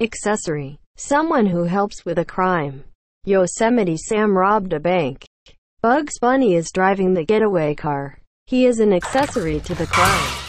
Accessory. Someone who helps with a crime. Yosemite Sam robbed a bank. Bugs Bunny is driving the getaway car. He is an accessory to the crime.